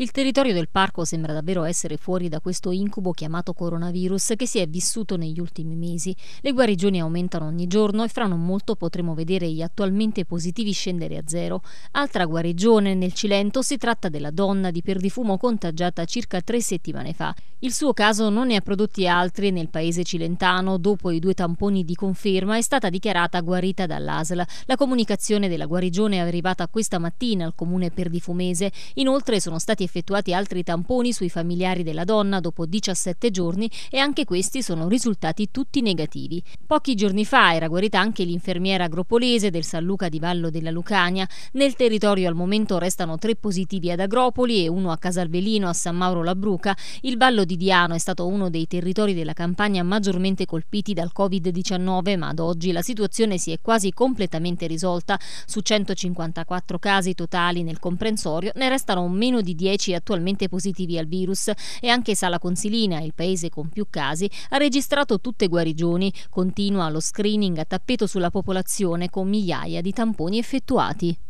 Il territorio del parco sembra davvero essere fuori da questo incubo chiamato coronavirus che si è vissuto negli ultimi mesi. Le guarigioni aumentano ogni giorno e fra non molto potremo vedere gli attualmente positivi scendere a zero. Altra guarigione nel Cilento si tratta della donna di perdifumo contagiata circa tre settimane fa. Il suo caso non ne ha prodotti altri nel paese cilentano. Dopo i due tamponi di conferma è stata dichiarata guarita dall'ASL. La comunicazione della guarigione è arrivata questa mattina al comune perdifumese. Inoltre sono stati effettuati altri tamponi sui familiari della donna dopo 17 giorni e anche questi sono risultati tutti negativi. Pochi giorni fa era guarita anche l'infermiera agropolese del San Luca di Vallo della Lucania. Nel territorio al momento restano tre positivi ad Agropoli e uno a Casalvelino a San Mauro Labruca. Il Vallo di Diano è stato uno dei territori della campagna maggiormente colpiti dal Covid-19, ma ad oggi la situazione si è quasi completamente risolta. Su 154 casi totali nel comprensorio ne restano meno di 10 10 attualmente positivi al virus e anche Sala Consilina, il paese con più casi, ha registrato tutte guarigioni. Continua lo screening a tappeto sulla popolazione con migliaia di tamponi effettuati.